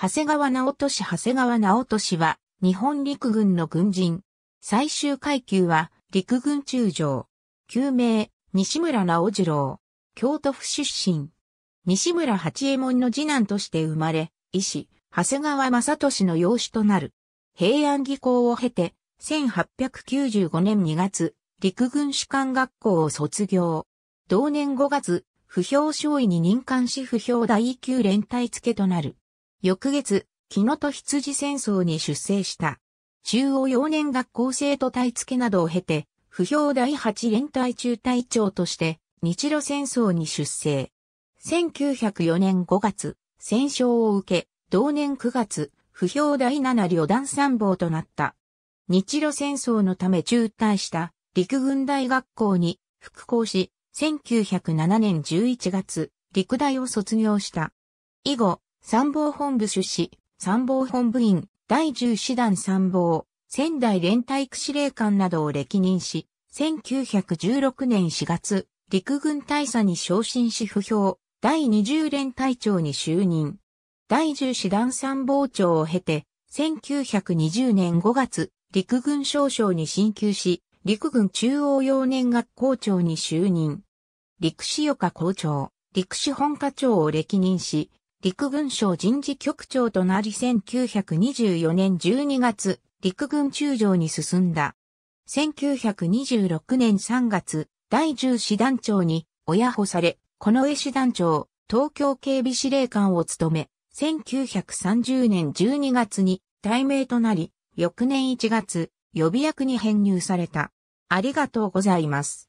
長谷川直俊長谷川直俊は、日本陸軍の軍人。最終階級は、陸軍中将。旧名、西村直次郎。京都府出身。西村八右衛門の次男として生まれ、医師、長谷川正俊の養子となる。平安技校を経て、1895年2月、陸軍士官学校を卒業。同年5月、不評少尉に任官し不評第一級連隊付けとなる。翌月、木野と羊戦争に出征した。中央幼年学校生徒隊付けなどを経て、不評第8連隊中隊長として、日露戦争に出征。1904年5月、戦勝を受け、同年9月、不評第7旅団参謀となった。日露戦争のため中退した陸軍大学校に復校し、1907年11月、陸大を卒業した。以後、参謀本部出資、参謀本部員、第10師団参謀、仙台連隊区司令官などを歴任し、1916年4月、陸軍大佐に昇進し不評、第20連隊長に就任。第10師団参謀長を経て、1920年5月、陸軍少将に進級し、陸軍中央幼年学校長に就任。陸士岡校長、陸士本課長を歴任し、陸軍省人事局長となり1924年12月、陸軍中将に進んだ。1926年3月、第10師団長に親保され、この絵師団長、東京警備司令官を務め、1930年12月に大名となり、翌年1月、予備役に編入された。ありがとうございます。